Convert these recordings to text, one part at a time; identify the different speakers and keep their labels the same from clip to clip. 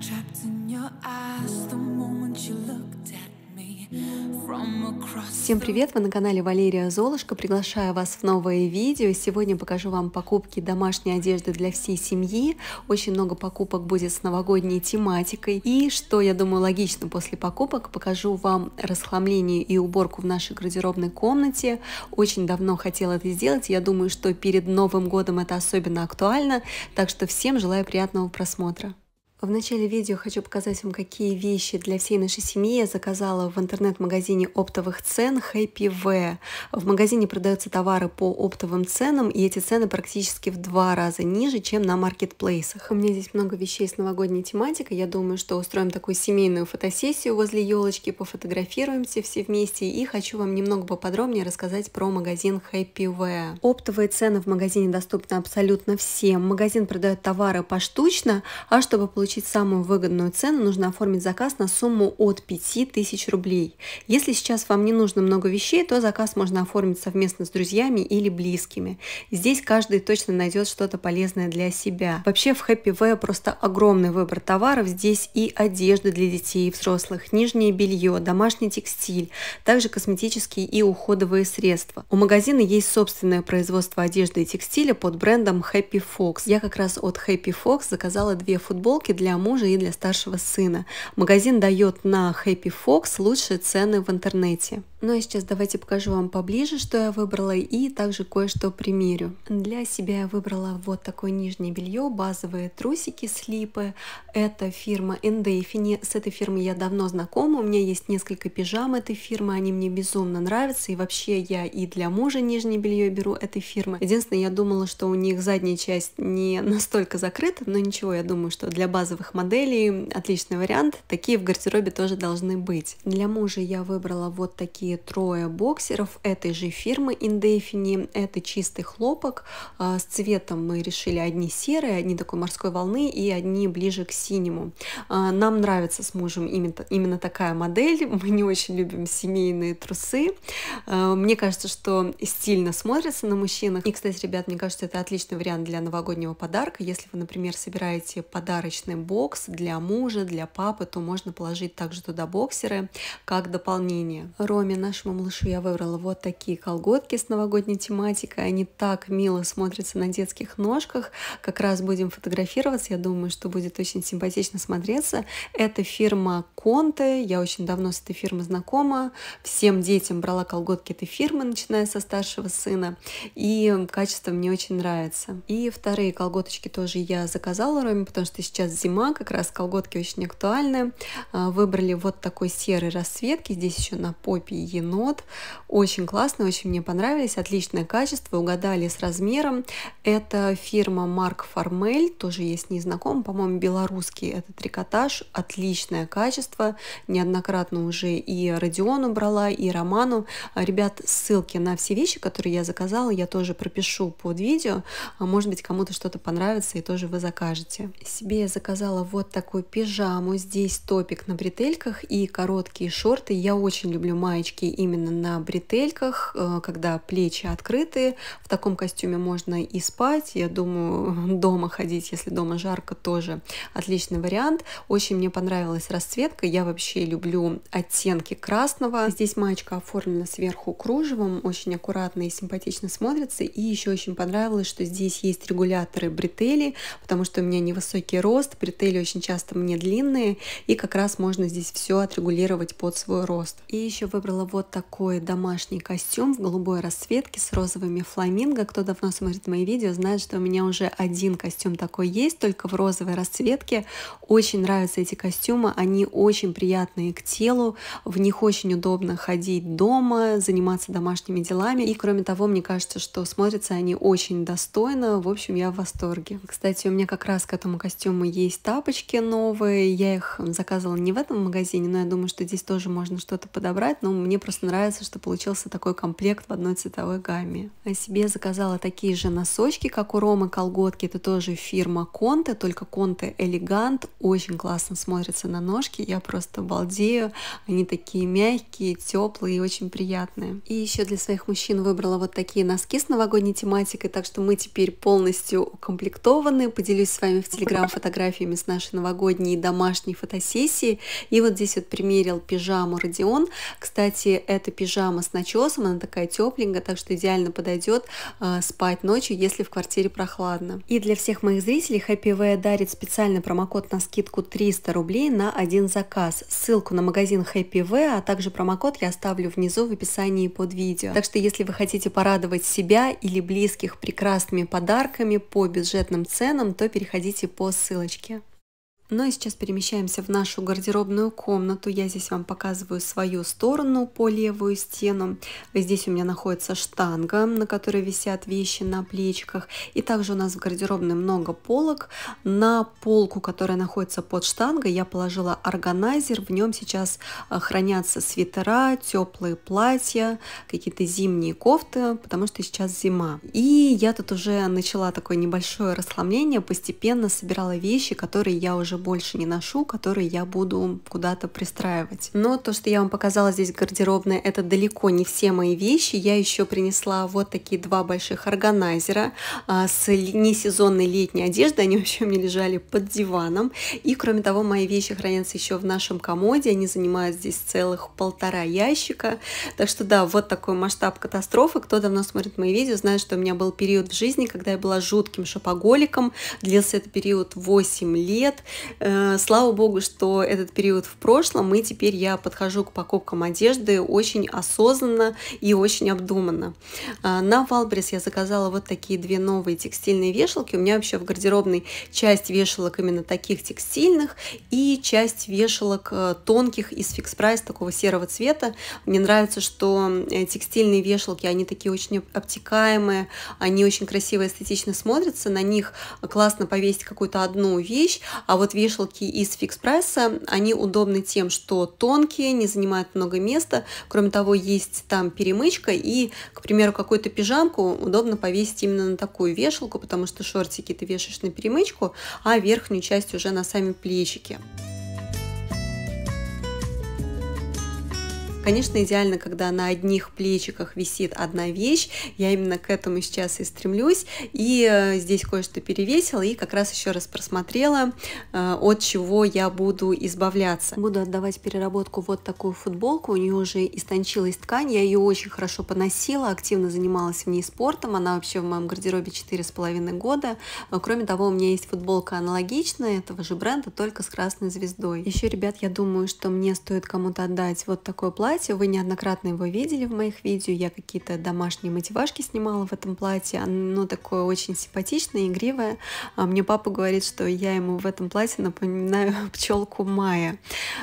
Speaker 1: trapped in your eyes the moment you looked at Всем привет! Вы на канале Валерия Золушка. Приглашаю вас в новое видео. Сегодня покажу вам покупки домашней одежды для всей семьи. Очень много покупок будет с новогодней тематикой. И что, я думаю, логично после покупок, покажу вам расхламление и уборку в нашей гардеробной комнате. Очень давно хотела это сделать. Я думаю, что перед Новым годом это особенно актуально. Так что всем желаю приятного просмотра. В начале видео хочу показать вам, какие вещи для всей нашей семьи я заказала в интернет-магазине оптовых цен Happy V. В магазине продаются товары по оптовым ценам, и эти цены практически в два раза ниже, чем на маркетплейсах. У меня здесь много вещей с новогодней тематикой. Я думаю, что устроим такую семейную фотосессию возле елочки, пофотографируемся все вместе, и хочу вам немного поподробнее рассказать про магазин Happy V. Оптовые цены в магазине доступны абсолютно всем. Магазин продает товары поштучно, а чтобы получить получить самую выгодную цену, нужно оформить заказ на сумму от 5000 рублей. Если сейчас вам не нужно много вещей, то заказ можно оформить совместно с друзьями или близкими. Здесь каждый точно найдет что-то полезное для себя. Вообще в Happy V просто огромный выбор товаров. Здесь и одежда для детей и взрослых, нижнее белье, домашний текстиль, также косметические и уходовые средства. У магазина есть собственное производство одежды и текстиля под брендом Happy Fox. Я как раз от Happy Fox заказала две футболки для мужа и для старшего сына. Магазин дает на Happy Fox лучшие цены в интернете. Ну а сейчас давайте покажу вам поближе, что я выбрала и также кое-что примерю. Для себя я выбрала вот такое нижнее белье, базовые трусики, слипы. Это фирма Endefini. С этой фирмой я давно знакома, у меня есть несколько пижам этой фирмы, они мне безумно нравятся. И вообще я и для мужа нижнее белье беру этой фирмы. Единственное, я думала, что у них задняя часть не настолько закрыта, но ничего, я думаю, что для базовых моделей отличный вариант. Такие в гардеробе тоже должны быть. Для мужа я выбрала вот такие трое боксеров этой же фирмы Indefinity. Это чистый хлопок. А, с цветом мы решили одни серые, одни такой морской волны и одни ближе к синему. А, нам нравится с мужем именно такая модель. Мы не очень любим семейные трусы. А, мне кажется, что стильно смотрится на мужчинах. И, кстати, ребят, мне кажется, это отличный вариант для новогоднего подарка. Если вы, например, собираете подарочный бокс для мужа, для папы, то можно положить также туда боксеры как дополнение. Роме нашему малышу я выбрала вот такие колготки с новогодней тематикой. Они так мило смотрятся на детских ножках. Как раз будем фотографироваться. Я думаю, что будет очень симпатично смотреться. Это фирма Конте. Я очень давно с этой фирмой знакома. Всем детям брала колготки этой фирмы, начиная со старшего сына. И качество мне очень нравится. И вторые колготочки тоже я заказала Роме, потому что сейчас зима, как раз колготки очень актуальны. А, выбрали вот такой серый расцветки. Здесь еще на попе енот. Очень классно, очень мне понравились, отличное качество, угадали с размером. Это фирма Марк Формель, тоже есть незнаком, по-моему, белорусский это трикотаж, отличное качество, неоднократно уже и Родиону брала, и Роману. Ребят, ссылки на все вещи, которые я заказала, я тоже пропишу под видео, а может быть кому-то что-то понравится и тоже вы закажете. Себе я заказала вот такую пижаму, здесь топик на бретельках и короткие шорты, я очень люблю маечки строчки именно на бретельках, э, когда плечи открыты. В таком костюме можно и спать, я думаю, дома ходить, если дома жарко, тоже отличный вариант. Очень мне понравилась расцветка, я вообще люблю оттенки красного. Здесь маечка оформлена сверху кружевом, очень аккуратно и симпатично смотрится. И еще очень понравилось, что здесь есть регуляторы бретелей, потому что у меня невысокий рост, бретели очень часто мне длинные, и как раз можно здесь все отрегулировать под свой рост. И еще выбрала вот такой домашний костюм в голубой расцветке с розовыми фламинго. Кто давно смотрит мои видео, знает, что у меня уже один костюм такой есть, только в розовой расцветке. Очень нравятся эти костюмы, они очень приятные к телу, в них очень удобно ходить дома, заниматься домашними делами. И кроме того, мне кажется, что смотрятся они очень достойно. В общем, я в восторге. Кстати, у меня как раз к этому костюму есть тапочки новые. Я их заказывала не в этом магазине, но я думаю, что здесь тоже можно что-то подобрать. Но мне мне просто нравится, что получился такой комплект в одной цветовой гамме. А себе заказала такие же носочки, как у Ромы колготки. Это тоже фирма Конте, только Конте Элегант. Очень классно смотрится на ножки. Я просто балдею. Они такие мягкие, теплые и очень приятные. И еще для своих мужчин выбрала вот такие носки с новогодней тематикой. Так что мы теперь полностью укомплектованы. Поделюсь с вами в Телеграм фотографиями с нашей новогодней домашней фотосессии. И вот здесь вот примерил пижаму Родион. Кстати, кстати, эта пижама с начесом, она такая тепленькая, так что идеально подойдет э, а, спать ночью, если в квартире прохладно. И для всех моих зрителей Happy Way дарит специальный промокод на скидку 300 рублей на один заказ. Ссылку на магазин Happy Way, а также промокод я оставлю внизу в описании под видео. Так что если вы хотите порадовать себя или близких прекрасными подарками по бюджетным ценам, то переходите по ссылочке. Ну и сейчас перемещаемся в нашу гардеробную комнату. Я здесь вам показываю свою сторону по левую стену. Здесь у меня находится штанга, на которой висят вещи на плечиках. И также у нас в гардеробной много полок. На полку, которая находится под штангой, я положила органайзер. В нем сейчас э, хранятся свитера, теплые платья, какие-то зимние кофты, потому что сейчас зима. И я тут уже начала такое небольшое расхламление, постепенно собирала вещи, которые я уже уже больше не ношу, которые я буду куда-то пристраивать. Но то, что я вам показала здесь гардеробная, это далеко не все мои вещи. Я еще принесла вот такие два больших органайзера а, с несезонной летней одеждой. Они вообще мне лежали под диваном. И, кроме того, мои вещи хранятся еще в нашем комоде. Они занимают здесь целых полтора ящика. Так что да, вот такой масштаб катастрофы. Кто давно смотрит мои видео, знает, что у меня был период в жизни, когда я была жутким шопоголиком. Длился этот период 8 лет. Э, слава богу, что этот период в прошлом, и теперь я подхожу к покупкам одежды очень осознанно и очень обдуманно. Э, на Валбрис я заказала вот такие две новые текстильные вешалки. У меня вообще в гардеробной часть вешалок именно таких текстильных и часть вешалок э, тонких из фикс-прайс такого серого цвета. Мне нравится, что текстильные вешалки, они такие очень обтекаемые, они очень красиво эстетично смотрятся, на них классно повесить какую-то одну вещь, а вот вешалки из фикс-прайса, они удобны тем, что тонкие, не занимают много места, кроме того, есть там перемычка, и, к примеру, какую-то пижамку удобно повесить именно на такую вешалку, потому что шортики ты вешаешь на перемычку, а верхнюю часть уже на сами плечики. Конечно, идеально, когда на одних плечиках висит одна вещь, я именно к этому сейчас и стремлюсь, и э, здесь кое-что перевесила, и как раз еще раз просмотрела, э, от чего я буду избавляться. Буду отдавать переработку вот такую футболку, у нее уже истончилась ткань, я ее очень хорошо поносила, активно занималась в ней спортом, она вообще в моем гардеробе 4,5 года. Э, кроме того, у меня есть футболка аналогичная этого же бренда, только с красной звездой. Еще, ребят, я думаю, что мне стоит кому-то отдать вот такое платье, платье, вы неоднократно его видели в моих видео, я какие-то домашние мотивашки снимала в этом платье, оно такое очень симпатичное, игривое. А мне папа говорит, что я ему в этом платье напоминаю пчелку Мая.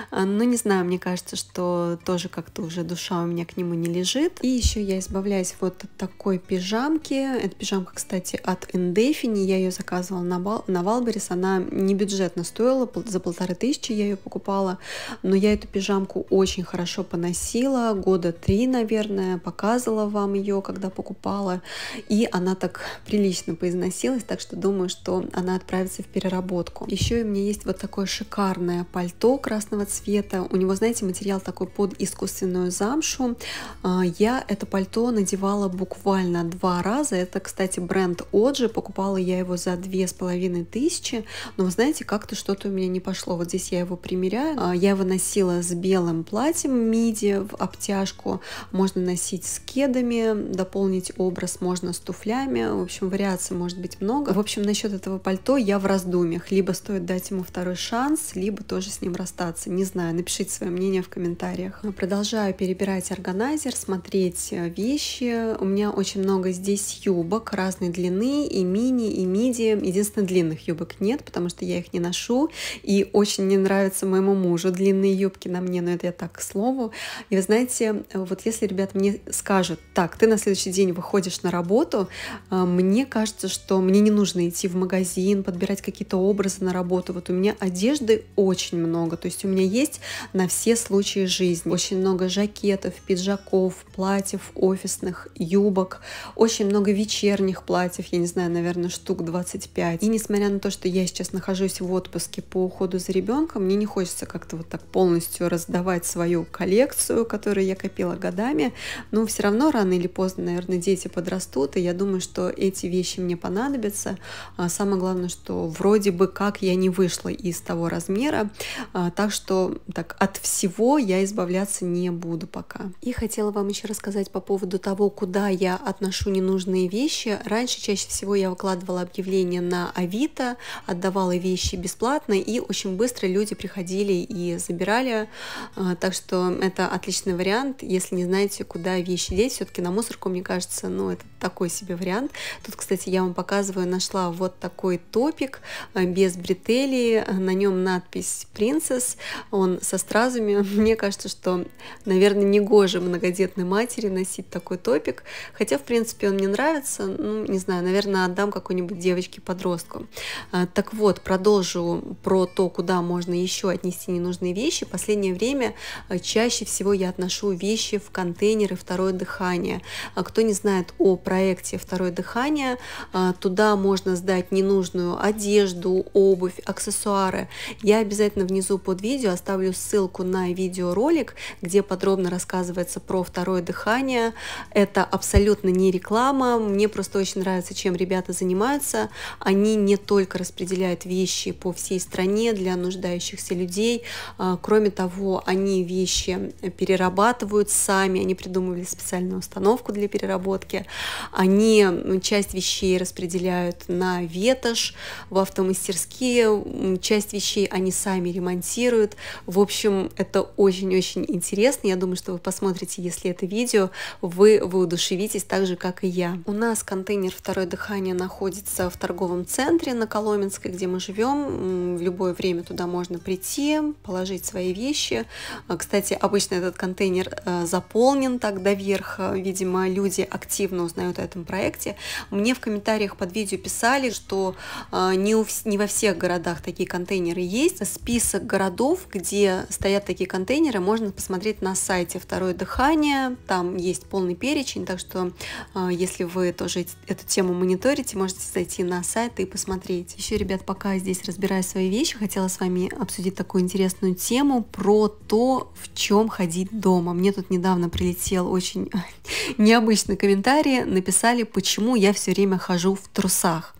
Speaker 1: А, ну, не знаю, мне кажется, что тоже как-то уже душа у меня к нему не лежит. И еще я избавляюсь вот от такой пижамки. Эта пижамка, кстати, от Endefini, я ее заказывала на, Вал на Валберес, она не бюджетно стоила, за полторы тысячи я ее покупала, но я эту пижамку очень хорошо поносила носила года три, наверное, показывала вам ее, когда покупала, и она так прилично поизносилась, так что думаю, что она отправится в переработку. Еще и у меня есть вот такое шикарное пальто красного цвета, у него, знаете, материал такой под искусственную замшу. А, я это пальто надевала буквально два раза, это, кстати, бренд Оджи, покупала я его за две с половиной тысячи, но, знаете, как-то что-то у меня не пошло, вот здесь я его примеряю, а, я его носила с белым платьем миди, блузе в обтяжку, можно носить с кедами, дополнить образ можно с туфлями, в общем, вариаций может быть много. В общем, насчет этого пальто я в раздумьях, либо стоит дать ему второй шанс, либо тоже с ним расстаться, не знаю, напишите свое мнение в комментариях. Продолжаю перебирать органайзер, смотреть э, вещи, у меня очень много здесь юбок разной длины, и мини, и миди, единственное, длинных юбок нет, потому что я их не ношу, и очень не нравятся моему мужу длинные юбки на мне, но это я так к слову, и вы знаете, вот если ребят мне скажут, так, ты на следующий день выходишь на работу, э, мне кажется, что мне не нужно идти в магазин, подбирать какие-то образы на работу. Вот у меня одежды очень много, то есть у меня есть на все случаи жизни. Очень много жакетов, пиджаков, платьев офисных, юбок, очень много вечерних платьев, я не знаю, наверное, штук 25. И несмотря на то, что я сейчас нахожусь в отпуске по уходу за ребенком, мне не хочется как-то вот так полностью раздавать свою коллекцию, мотивацию, которую я копила годами, но все равно рано или поздно, наверное, дети подрастут, и я думаю, что эти вещи мне понадобятся. А, самое главное, что вроде бы как я не вышла из того размера, а, так что так от всего я избавляться не буду пока. И хотела вам еще рассказать по поводу того, куда я отношу ненужные вещи. Раньше чаще всего я выкладывала объявления на Авито, отдавала вещи бесплатно, и очень быстро люди приходили и забирали. А, так что это отличный вариант, если не знаете, куда вещи деть. Все-таки на мусорку, мне кажется, ну, это такой себе вариант. Тут, кстати, я вам показываю, нашла вот такой топик э, без бретелей. На нем надпись «Принцесс». Он со стразами. Мне кажется, что, наверное, не негоже многодетной матери носить такой топик. Хотя, в принципе, он мне нравится. Ну, не знаю, наверное, отдам какой-нибудь девочке-подростку. Э, так вот, продолжу про то, куда можно еще отнести ненужные вещи. последнее время э, чаще всего всего я отношу вещи в контейнеры «Второе дыхание». А кто не знает о проекте «Второе дыхание», а, туда можно сдать ненужную одежду, обувь, аксессуары. Я обязательно внизу под видео оставлю ссылку на видеоролик, где подробно рассказывается про «Второе дыхание». Это абсолютно не реклама, мне просто очень нравится, чем ребята занимаются. Они не только распределяют вещи по всей стране для нуждающихся людей, а, кроме того, они вещи перерабатывают сами, они придумывали специальную установку для переработки, они часть вещей распределяют на ветошь, в автомастерские, часть вещей они сами ремонтируют. В общем, это очень-очень интересно. Я думаю, что вы посмотрите, если это видео, вы воодушевитесь так же, как и я. У нас контейнер «Второе дыхание» находится в торговом центре на Коломенской, где мы живем. В любое время туда можно прийти, положить свои вещи. Э, кстати, обычно этот контейнер э, заполнен так до верха, видимо, люди активно узнают о этом проекте. Мне в комментариях под видео писали, что э, не, у, не во всех городах такие контейнеры есть. Список городов, где стоят такие контейнеры, можно посмотреть на сайте «Второе дыхание», там есть полный перечень, так что э, если вы тоже эту тему мониторите, можете зайти на сайт и посмотреть. Еще, ребят, пока я здесь разбираю свои вещи, хотела с вами обсудить такую интересную тему про то, в чем ходить ходить дома. Мне тут недавно прилетел очень необычный комментарий. Написали, почему я все время хожу в трусах.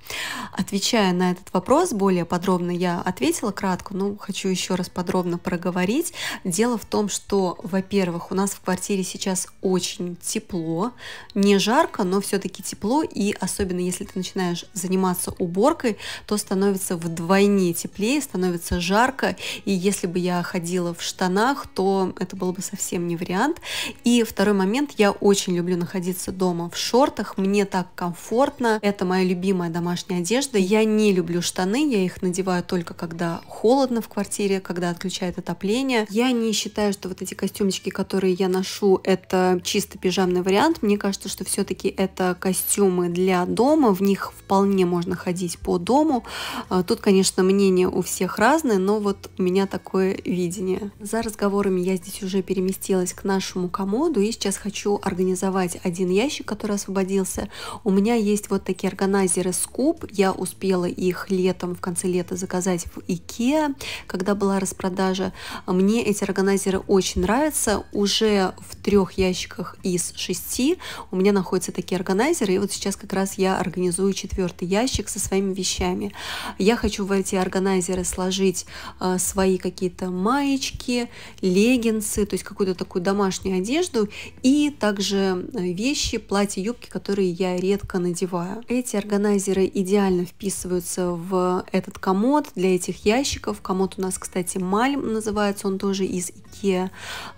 Speaker 1: Отвечая на этот вопрос более подробно, я ответила кратко, но хочу еще раз подробно проговорить. Дело в том, что, во-первых, у нас в квартире сейчас очень тепло, не жарко, но все-таки тепло, и особенно если ты начинаешь заниматься уборкой, то становится вдвойне теплее, становится жарко, и если бы я ходила в штанах, то это было бы совсем не вариант. И второй момент, я очень люблю находиться дома в шортах, мне так комфортно, это моя любимая домашняя одежда, одежда. Я не люблю штаны, я их надеваю только когда холодно в квартире, когда отключает отопление. Я не считаю, что вот эти костюмчики, которые я ношу, это чисто пижамный вариант. Мне кажется, что все-таки это костюмы для дома, в них вполне можно ходить по дому. А, тут, конечно, мнение у всех разное, но вот у меня такое видение. За разговорами я здесь уже переместилась к нашему комоду и сейчас хочу организовать один ящик, который освободился. У меня есть вот такие органайзеры Scoop, я успела их летом, в конце лета заказать в Икеа, когда была распродажа. Мне эти органайзеры очень нравятся. Уже в трех ящиках из шести у меня находятся такие органайзеры. И вот сейчас как раз я организую четвертый ящик со своими вещами. Я хочу в эти органайзеры сложить э, свои какие-то маечки, леггинсы, то есть какую-то такую домашнюю одежду и также э, вещи, платья, юбки, которые я редко надеваю. Эти органайзеры идеально идеально вписываются в этот комод для этих ящиков. Комод у нас, кстати, Мальм называется, он тоже из Икеа.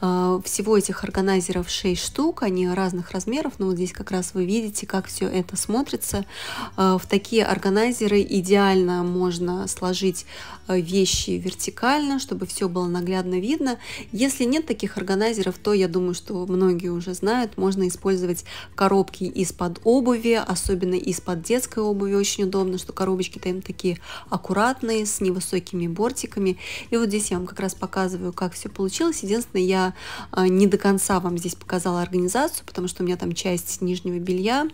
Speaker 1: А, всего этих органайзеров 6 штук, они разных размеров, но вот здесь как раз вы видите, как все это смотрится. А, в такие органайзеры идеально можно сложить а, вещи вертикально, чтобы все было наглядно видно. Если нет таких органайзеров, то я думаю, что многие уже знают, можно использовать коробки из-под обуви, особенно из-под детской обуви очень удобно Главное, что коробочки то им такие аккуратные, с невысокими бортиками. И вот здесь я вам как раз показываю, как все получилось. Единственное, я а, не до конца вам здесь показала организацию, потому что у меня там часть нижнего белья,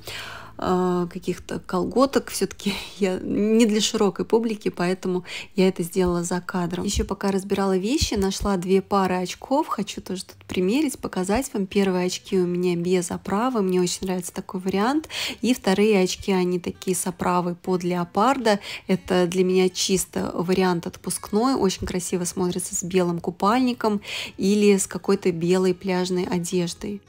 Speaker 1: а, каких-то колготок. Все-таки я не для широкой публики, поэтому я это сделала за кадром. Еще пока разбирала вещи, нашла две пары очков. Хочу тоже тут примерить, показать вам. Первые очки у меня без оправы. Мне очень нравится такой вариант. И вторые очки, они такие с оправой под леопарда. Это для меня чисто вариант отпускной. Очень красиво смотрится с белым купальником или с какой-то белой пляжной одеждой.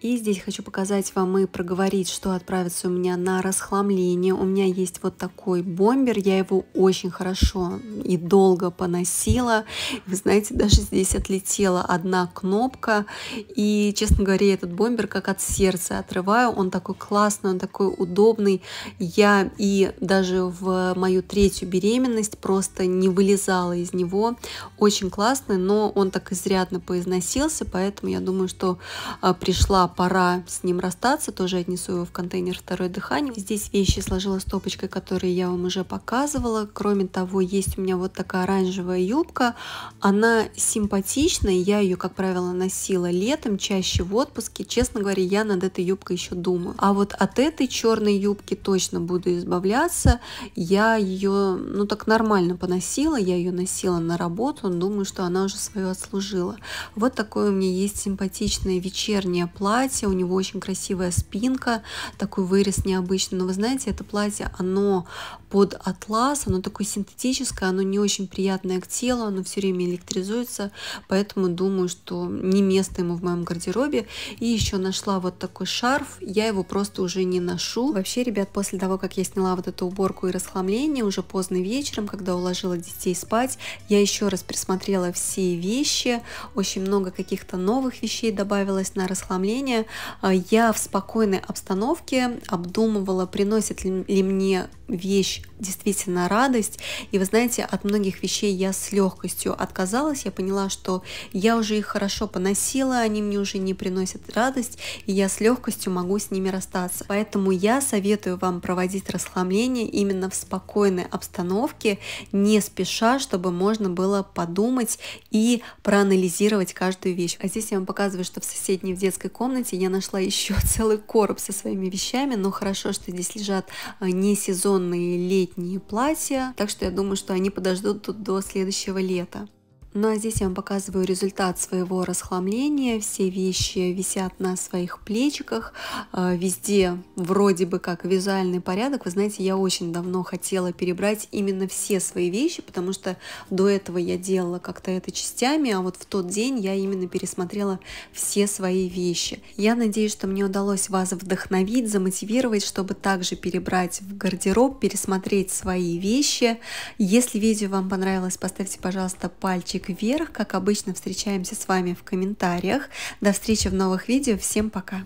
Speaker 1: И здесь хочу показать вам и проговорить, что отправится у меня на расхламление. У меня есть вот такой бомбер, я его очень хорошо и долго поносила. Вы знаете, даже здесь отлетела одна кнопка. И, честно говоря, этот бомбер как от сердца отрываю. Он такой классный, он такой удобный. Я и даже в мою третью беременность просто не вылезала из него. Очень классный, но он так изрядно поизносился, поэтому я думаю, что а, пришла пора с ним расстаться. Тоже отнесу его в контейнер «Второе дыхание». Здесь вещи сложила стопочкой, которые я вам уже показывала. Кроме того, есть у меня вот такая оранжевая юбка. Она симпатичная. Я ее, как правило, носила летом, чаще в отпуске. Честно говоря, я над этой юбкой еще думаю. А вот от этой черной юбки точно буду избавляться. Я ее, ну так нормально поносила. Я ее носила на работу. Думаю, что она уже свое отслужила. Вот такое у меня есть симпатичное вечернее платье платье, у него очень красивая спинка, такой вырез необычный, но вы знаете, это платье, оно под атлас, оно такое синтетическое, оно не очень приятное к телу, оно все время электризуется, поэтому думаю, что не место ему в моем гардеробе. И еще нашла вот такой шарф, я его просто уже не ношу. Вообще, ребят, после того, как я сняла вот эту уборку и расхламление, уже поздно вечером, когда уложила детей спать, я еще раз присмотрела все вещи, очень много каких-то новых вещей добавилось на расхламление. А я в спокойной обстановке обдумывала, приносит ли мне вещь действительно радость. И вы знаете, от многих вещей я с легкостью отказалась. Я поняла, что я уже их хорошо поносила, они мне уже не приносят радость, и я с легкостью могу с ними расстаться. Поэтому я советую вам проводить расхламление именно в спокойной обстановке, не спеша, чтобы можно было подумать и проанализировать каждую вещь. А здесь я вам показываю, что в соседней в детской комнате я нашла еще целый короб со своими вещами, но ну, хорошо, что здесь лежат а, не сезон традиционные летние платья, так что я думаю, что они подождут тут до следующего лета. Ну а здесь я вам показываю результат своего расхламления. Все вещи висят на своих плечиках. А, везде вроде бы как визуальный порядок. Вы знаете, я очень давно хотела перебрать именно все свои вещи, потому что до этого я делала как-то это частями, а вот в тот день я именно пересмотрела все свои вещи. Я надеюсь, что мне удалось вас вдохновить, замотивировать, чтобы также перебрать в гардероб, пересмотреть свои вещи. Если видео вам понравилось, поставьте, пожалуйста, пальчик пальчик вверх, как обычно встречаемся с вами в комментариях. До встречи в новых видео, всем пока!